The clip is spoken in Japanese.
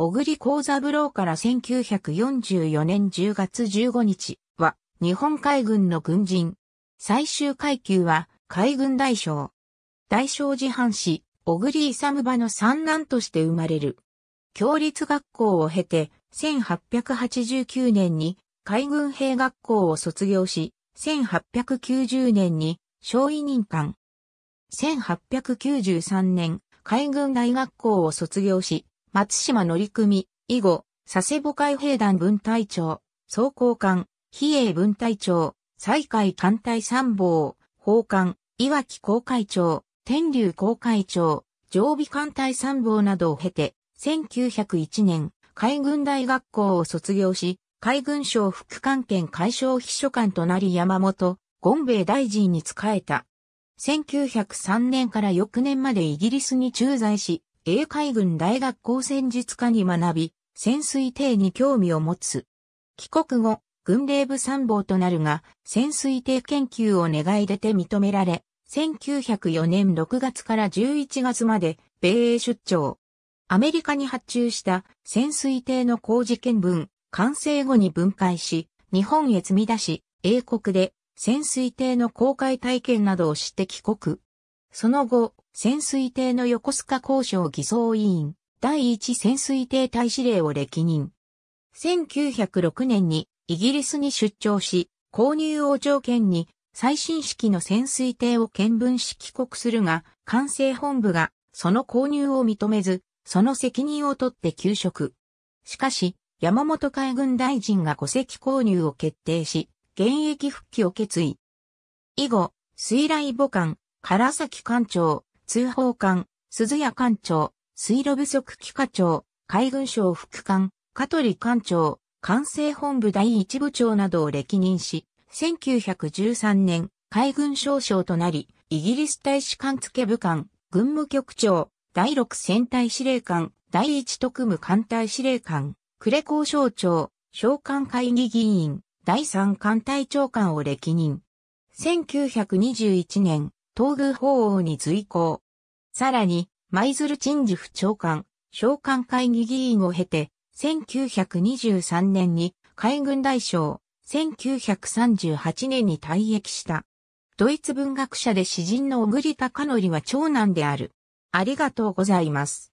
小栗幸三郎から1944年10月15日は日本海軍の軍人。最終階級は海軍大将。大将自藩士、小栗勇場の三男として生まれる。共立学校を経て1889年に海軍兵学校を卒業し、1890年に小委任官。1893年海軍大学校を卒業し、松島乗組、以後、佐世保海兵団分隊長、総交官、比叡分隊長、西海艦隊参謀、法官、岩木公会長、天竜公会長、常備艦隊参謀などを経て、1901年、海軍大学校を卒業し、海軍省副官兼海省秘書官となり山本、権イ大臣に仕えた。1903年から翌年までイギリスに駐在し、英海軍大学校戦術科に学び、潜水艇に興味を持つ。帰国後、軍令部参謀となるが、潜水艇研究を願い出て認められ、1904年6月から11月まで、米英出張。アメリカに発注した潜水艇の工事見分、完成後に分解し、日本へ積み出し、英国で潜水艇の公開体験などをして帰国。その後、潜水艇の横須賀交渉偽装委員、第一潜水艇大使令を歴任。1906年にイギリスに出張し、購入を条件に最新式の潜水艇を見分し帰国するが、管制本部がその購入を認めず、その責任を取って休職。しかし、山本海軍大臣が戸籍購入を決定し、現役復帰を決意。以後、水雷母艦、唐崎艦長、通報官、鈴谷官庁、水路部足機課長、海軍省副官、香取官庁、管制本部第一部長などを歴任し、1913年、海軍少将となり、イギリス大使館付部官、軍務局長、第六戦隊司令官、第一特務艦隊司令官、呉交渉長、召喚会議議員、第三艦隊長官を歴任。1921年、東宮法王に随行。さらに、舞鶴陳治府長官、召喚会議議員を経て、1923年に海軍大将、1938年に退役した。ドイツ文学者で詩人の小栗隆則は長男である。ありがとうございます。